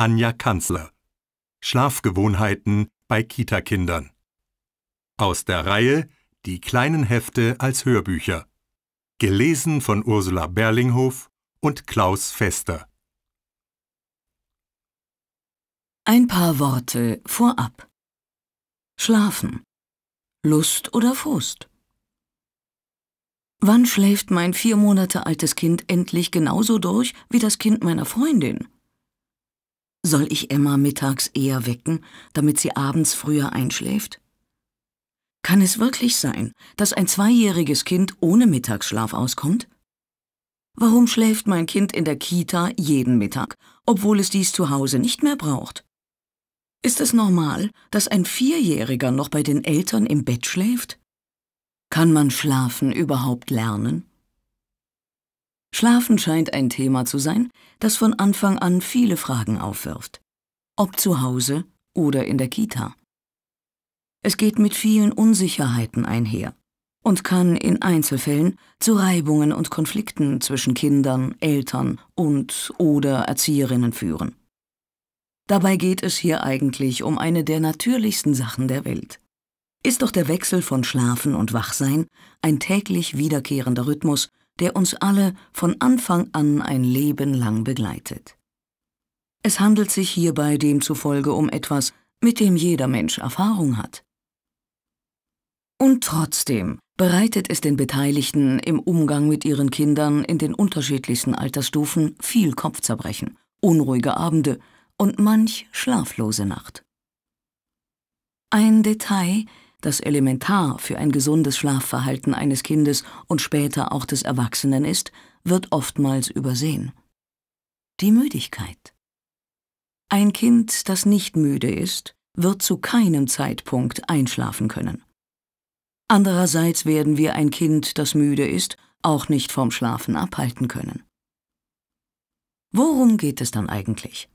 Anja Kanzler Schlafgewohnheiten bei Kitakindern Aus der Reihe Die kleinen Hefte als Hörbücher Gelesen von Ursula Berlinghof und Klaus Fester Ein paar Worte vorab Schlafen Lust oder Frust Wann schläft mein vier Monate altes Kind endlich genauso durch wie das Kind meiner Freundin? Soll ich Emma mittags eher wecken, damit sie abends früher einschläft? Kann es wirklich sein, dass ein zweijähriges Kind ohne Mittagsschlaf auskommt? Warum schläft mein Kind in der Kita jeden Mittag, obwohl es dies zu Hause nicht mehr braucht? Ist es normal, dass ein Vierjähriger noch bei den Eltern im Bett schläft? Kann man Schlafen überhaupt lernen? Schlafen scheint ein Thema zu sein, das von Anfang an viele Fragen aufwirft. Ob zu Hause oder in der Kita. Es geht mit vielen Unsicherheiten einher und kann in Einzelfällen zu Reibungen und Konflikten zwischen Kindern, Eltern und oder Erzieherinnen führen. Dabei geht es hier eigentlich um eine der natürlichsten Sachen der Welt. Ist doch der Wechsel von Schlafen und Wachsein ein täglich wiederkehrender Rhythmus, der uns alle von Anfang an ein Leben lang begleitet. Es handelt sich hierbei demzufolge um etwas, mit dem jeder Mensch Erfahrung hat. Und trotzdem bereitet es den Beteiligten im Umgang mit ihren Kindern in den unterschiedlichsten Altersstufen viel Kopfzerbrechen, unruhige Abende und manch schlaflose Nacht. Ein Detail, das elementar für ein gesundes Schlafverhalten eines Kindes und später auch des Erwachsenen ist, wird oftmals übersehen. Die Müdigkeit. Ein Kind, das nicht müde ist, wird zu keinem Zeitpunkt einschlafen können. Andererseits werden wir ein Kind, das müde ist, auch nicht vom Schlafen abhalten können. Worum geht es dann eigentlich?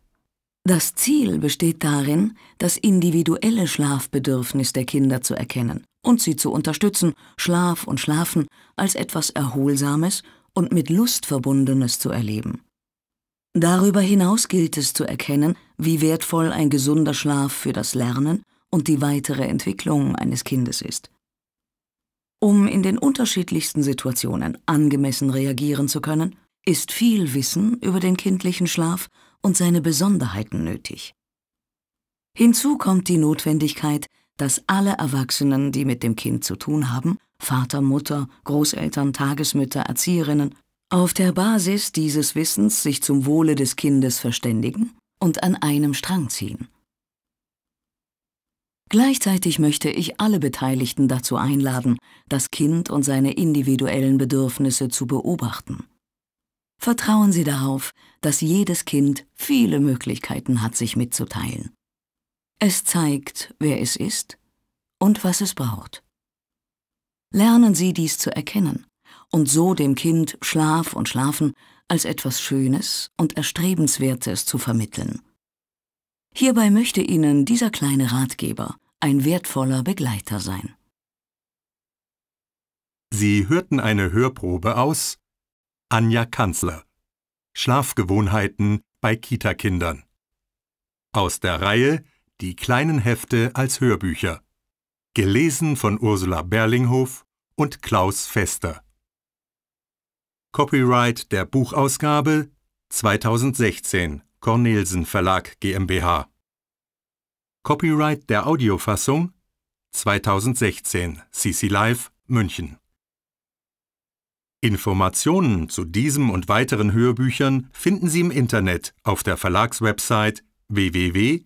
Das Ziel besteht darin, das individuelle Schlafbedürfnis der Kinder zu erkennen und sie zu unterstützen, Schlaf und Schlafen als etwas Erholsames und mit Lust verbundenes zu erleben. Darüber hinaus gilt es zu erkennen, wie wertvoll ein gesunder Schlaf für das Lernen und die weitere Entwicklung eines Kindes ist. Um in den unterschiedlichsten Situationen angemessen reagieren zu können, ist viel Wissen über den kindlichen Schlaf und seine Besonderheiten nötig. Hinzu kommt die Notwendigkeit, dass alle Erwachsenen, die mit dem Kind zu tun haben, Vater, Mutter, Großeltern, Tagesmütter, Erzieherinnen, auf der Basis dieses Wissens sich zum Wohle des Kindes verständigen und an einem Strang ziehen. Gleichzeitig möchte ich alle Beteiligten dazu einladen, das Kind und seine individuellen Bedürfnisse zu beobachten. Vertrauen Sie darauf, dass jedes Kind viele Möglichkeiten hat, sich mitzuteilen. Es zeigt, wer es ist und was es braucht. Lernen Sie dies zu erkennen und so dem Kind Schlaf und Schlafen als etwas Schönes und Erstrebenswertes zu vermitteln. Hierbei möchte Ihnen dieser kleine Ratgeber ein wertvoller Begleiter sein. Sie hörten eine Hörprobe aus Anja Kanzler Schlafgewohnheiten bei Kitakindern Aus der Reihe Die kleinen Hefte als Hörbücher Gelesen von Ursula Berlinghof und Klaus Fester Copyright der Buchausgabe 2016 Cornelsen Verlag GmbH Copyright der Audiofassung 2016 CC Live München Informationen zu diesem und weiteren Hörbüchern finden Sie im Internet auf der Verlagswebsite www.cclive.de